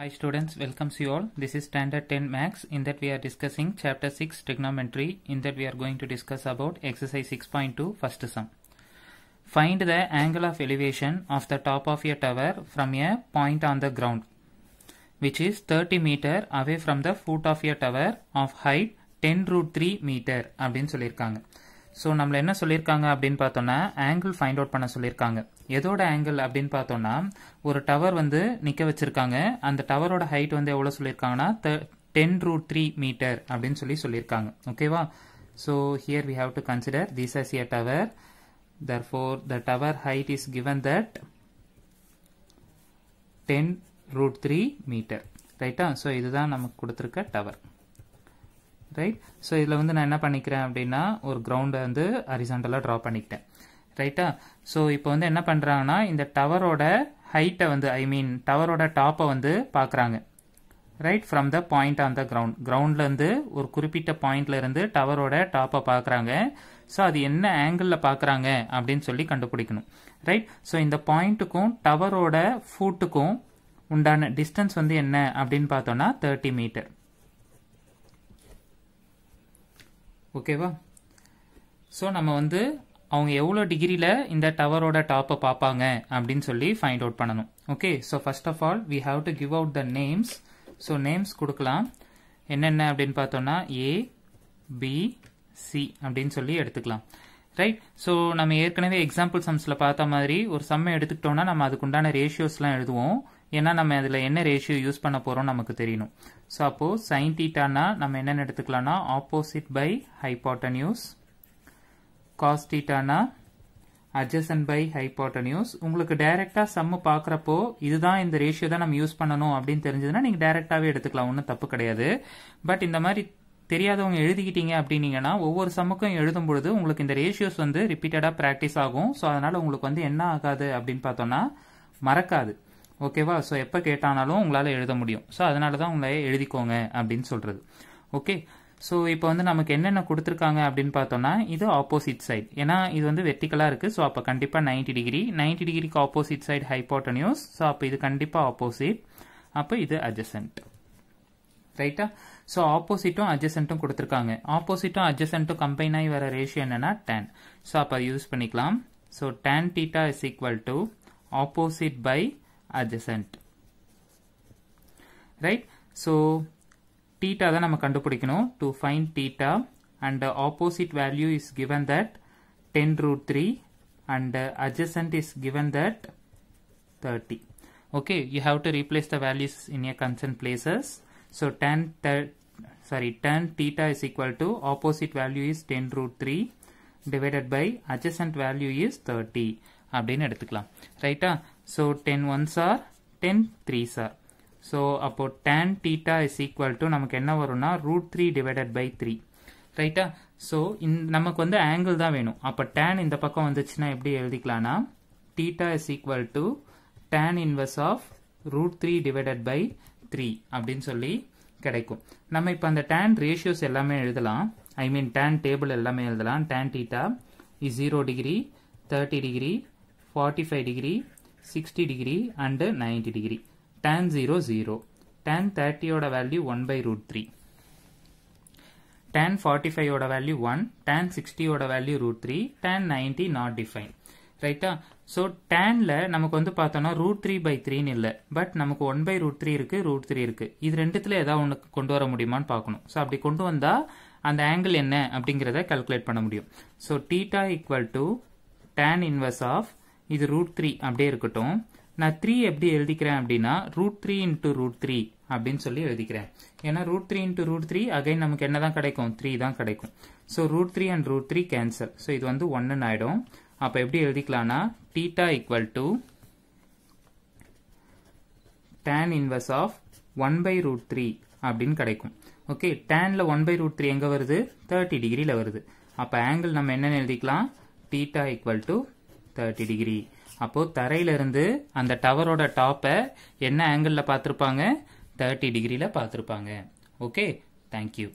Hi students, to you all. This is standard 10 max in that we are discussing chapter 6 trigonometry in that we are going to discuss about exercise 6.2 first sum. Find the angle of elevation of the top of a tower from a point on the ground which is 30 meter away from the foot of a tower of height 10 root 3 meter அப்படின்னு சொல்லியிருக்காங்க so நம்மள என்ன சொல்லியிருக்காங்க அப்படின்னு பார்த்தோன்னா angle find out பண்ண சொல்லியிருக்காங்க எதோட ஆங்கிள் அப்படின்னு பார்த்தோம்னா ஒரு டவர் வந்து நிற்க வச்சுருக்காங்க அந்த டவரோட ஹைட் வந்து எவ்வளோ சொல்லியிருக்காங்கன்னா டென் ரூட் த்ரீ மீட்டர் அப்படின்னு சொல்லி சொல்லியிருக்காங்க ஓகேவா so here we have to consider this as year tower therefore the tower height is given that ten root three metre ரைட்டா ஸோ இதுதான் நமக்கு கொடுத்துருக்க டவர் ரைட் ஸோ இதில் வந்து நான் என்ன பண்ணிக்கிறேன் அப்படின்னா ஒரு கிரவுண்டை வந்து அரிசாண்டலாக ட்ரா பண்ணிக்கிட்டேன் ரைட்டா ஸோ இப்போ வந்து என்ன பண்ணுறாங்கன்னா இந்த டவரோட ஹைட்டை வந்து ஐ மீன் டவரோட டாப்பை வந்து பார்க்குறாங்க right from the point on the ground கிரவுண்ட்லேருந்து ஒரு குறிப்பிட்ட பாயிண்ட்லேருந்து டவரோட டாப்பை பார்க்குறாங்க ஸோ அது என்ன ஆங்கிளில் பார்க்குறாங்க அப்படின்னு சொல்லி கண்டுபிடிக்கணும் ரைட் ஸோ இந்த பாயிண்ட்டுக்கும் டவரோட ஃபூட்டுக்கும் உண்டான டிஸ்டன்ஸ் வந்து என்ன அப்படின்னு பார்த்தோன்னா தேர்ட்டி மீட்டர் ஓகேவா ஸோ நம்ம வந்து அவங்க எவ்வளோ டிகிரியில் இந்த டவரோட டாப்பை பார்ப்பாங்க அப்படின்னு சொல்லி ஃபைண்ட் அவுட் பண்ணணும் okay so first of all we have to give out the names so names கொடுக்கலாம் என்னென்ன அப்படின்னு பார்த்தோம்னா ஏ பி சி அப்படின்னு சொல்லி எடுத்துக்கலாம் ரைட் ஸோ நம்ம ஏற்கனவே எக்ஸாம்பிள் சம்ஸில் பார்த்த மாதிரி ஒரு சம்மை எடுத்துக்கிட்டோம்னா நம்ம அதுக்குண்டான ரேஷியோஸ்லாம் எழுதுவோம் ஏன்னா நம்ம அதில் என்ன ரேஷியோ யூஸ் பண்ண போகிறோம் நமக்கு தெரியணும் ஸோ அப்போது சைன் தீட்டானா நம்ம என்னென்ன எடுத்துக்கலாம்னா ஆப்போசிட் பை யூஸ் காஸ் டீட்டானா adjacent பை hypotenuse உங்களுக்கு டைரெக்டா சம்மு பார்க்கிறப்போ இதுதான் இந்த ரேஷியோ தான் நம்ம யூஸ் பண்ணணும் அப்படின்னு தெரிஞ்சதுன்னா நீங்க டைரெக்டாவே எடுத்துக்கலாம் ஒன்றும் தப்பு கிடையாது பட் இந்த மாதிரி தெரியாதவங்க எழுதிக்கிட்டீங்க அப்படின்னீங்கன்னா ஒவ்வொரு சம்முக்கும் எழுதும் பொழுது உங்களுக்கு இந்த ரேஷியோஸ் வந்து ரிப்பீட்டடாக ப்ராக்டிஸ் ஆகும் ஸோ அதனால் உங்களுக்கு வந்து என்ன ஆகாது அப்படின்னு பார்த்தோன்னா மறக்காது ஓகேவா ஸோ எப்போ கேட்டானாலும் உங்களால் எழுத முடியும் ஸோ அதனால தான் உங்களை எழுதிக்கோங்க அப்படின்னு சொல்கிறது ஓகே ஸோ இப்போ வந்து நமக்கு என்னென்ன கொடுத்துருக்காங்க அப்படின்னு பார்த்தோம்னா இது ஆப்போசிட் சைட் ஏன்னா இது வந்து வெர்டிக்கலாக இருக்குது ஸோ அப்போ கண்டிப்பாக நைன்டி டிகிரி நைன்டி டிகிரிக்கு ஆப்போசிட் சைட் ஹைப்போட்டனியூஸ் ஸோ அப்போ இது கண்டிப்பாக ஆப்போசிட் அப்போ இது அட்ஜசன்ட் ரைட்டா ஸோ ஆப்போசிட்டும் அட்ஜசன்ட்டும் கொடுத்துருக்காங்க ஆப்போசிட்டும் அட்ஜசன்ட்டும் கம்பைன் ஆகி வர ரேஷியோ என்னென்னா டேன் ஸோ அப்போ யூஸ் பண்ணிக்கலாம் so tan theta is equal to opposite by adjacent right so theta தான் நம்ம கண்டுபிடிக்கணும் to find theta and the opposite value is given that 10 root 3 and adjacent is given that 30 okay you have to replace the values in your concerned places so tan sorry tan theta is equal to opposite value is 10 root 3 divided by adjacent value is 30 அப்படின்னு எடுத்துக்கலாம் ரைட்டா so 10 ones are ten threes are so அப்போது tan theta is equal to நமக்கு என்ன வரும்னா root three divided by three ரைட்டா so இந் நமக்கு வந்து ஆங்கிள் தான் வேணும் அப்போ டேன் இந்த பக்கம் வந்துச்சுன்னா எப்படி எழுதிக்கலாம்னா theta is equal to tan inverse of root three divided by three அப்படின்னு சொல்லி கிடைக்கும் நம்ம இப்போ அந்த டேன் ரேஷியோஸ் எல்லாமே எழுதலாம் ஐ மீன் டேன் டேபிள் எல்லாமே எழுதலாம் tan theta is zero degree thirty degree forty five degree sixty degree and ninety degree tan 0, 0. tan 30 ஓட value one by root three tan 45 ஓட வேல்யூ 1 tan 60 ஓட value root three tan 90 not defined. ரைட்டா so டேனில் நமக்கு வந்து பார்த்தோம்னா root three by த்ரீன்னு இல்லை பட் நமக்கு ஒன் பை ரூட் த்ரீ இருக்குது ரூட் த்ரீ இருக்குது இது ரெண்டுத்தில் எதா ஒன்று கொண்டு வர முடியுமான்னு பார்க்கணும் ஸோ அப்படி கொண்டு வந்தால் அந்த ஆங்கிள் என்ன அப்படிங்கிறத கல்குலேட் பண்ண முடியும் so theta equal to tan inverse of இது ரூட் த்ரீ அப்படியே இருக்கட்டும் நான் த்ரீ எப்படி எழுதிக்கிறேன் அப்படின்னா root three into root three அப்படின்னு சொல்லி எழுதிக்கிறேன் ஏன்னா root three into root three again நமக்கு என்னதான் கிடைக்கும் த்ரீ தான் கிடைக்கும் so root three and root three cancel so இது வந்து ஒன்றுன்னு ஆகிடும் அப்போ எப்படி எழுதிக்கலாம்னா theta equal to tan inverse of one by root three அப்படின்னு கிடைக்கும் okay Daniil one by root three எங்கே வருது தேர்ட்டி டிகிரியில் வருது அப்போ ஆங்கிள் நம்ம என்னென்னு எழுதிக்கலாம் theta equal to thirty degree அப்போ தரையிலிருந்து அந்த டவரோட டாப்பை என்ன ஆங்கிளில் பார்த்துருப்பாங்க தேர்ட்டி டிகிரியில் பார்த்துருப்பாங்க ஓகே தேங்க்யூ